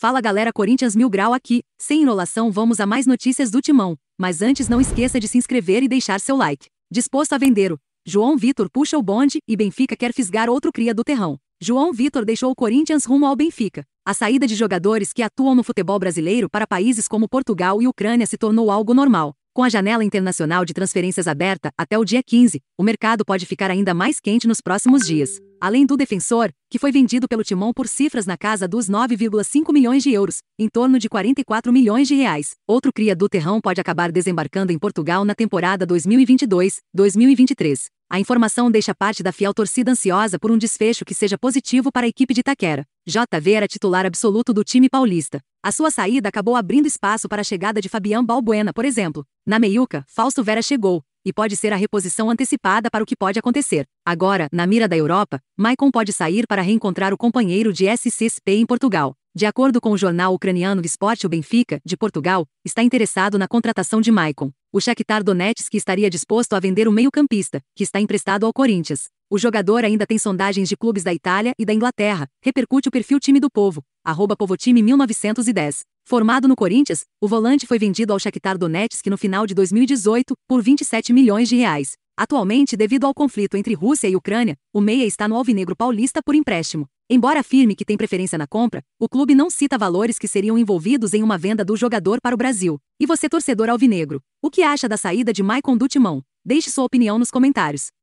Fala galera Corinthians Mil Grau aqui, sem enrolação vamos a mais notícias do Timão, mas antes não esqueça de se inscrever e deixar seu like. Disposto a vender João Vitor puxa o bonde e Benfica quer fisgar outro cria do terrão. João Vitor deixou o Corinthians rumo ao Benfica. A saída de jogadores que atuam no futebol brasileiro para países como Portugal e Ucrânia se tornou algo normal. Com a janela internacional de transferências aberta até o dia 15, o mercado pode ficar ainda mais quente nos próximos dias além do defensor, que foi vendido pelo Timão por cifras na casa dos 9,5 milhões de euros, em torno de 44 milhões de reais. Outro cria do terrão pode acabar desembarcando em Portugal na temporada 2022-2023. A informação deixa parte da fiel torcida ansiosa por um desfecho que seja positivo para a equipe de Itaquera. JV era titular absoluto do time paulista. A sua saída acabou abrindo espaço para a chegada de Fabián Balbuena, por exemplo. Na meiuca, Fausto Vera chegou, e pode ser a reposição antecipada para o que pode acontecer. Agora, na mira da Europa, Maicon pode sair para reencontrar o companheiro de SCSP em Portugal. De acordo com o jornal ucraniano Sport, o Benfica, de Portugal, está interessado na contratação de Maicon. O Shakhtar Donetsk estaria disposto a vender o meio-campista, que está emprestado ao Corinthians. O jogador ainda tem sondagens de clubes da Itália e da Inglaterra. Repercute o perfil time do povo, arroba povotime1910. Formado no Corinthians, o volante foi vendido ao Shakhtar Donetsk no final de 2018 por 27 milhões de reais. Atualmente, devido ao conflito entre Rússia e Ucrânia, o meia está no Alvinegro Paulista por empréstimo. Embora afirme que tem preferência na compra, o clube não cita valores que seriam envolvidos em uma venda do jogador para o Brasil. E você, torcedor alvinegro, o que acha da saída de Maicon Dutimão? Deixe sua opinião nos comentários.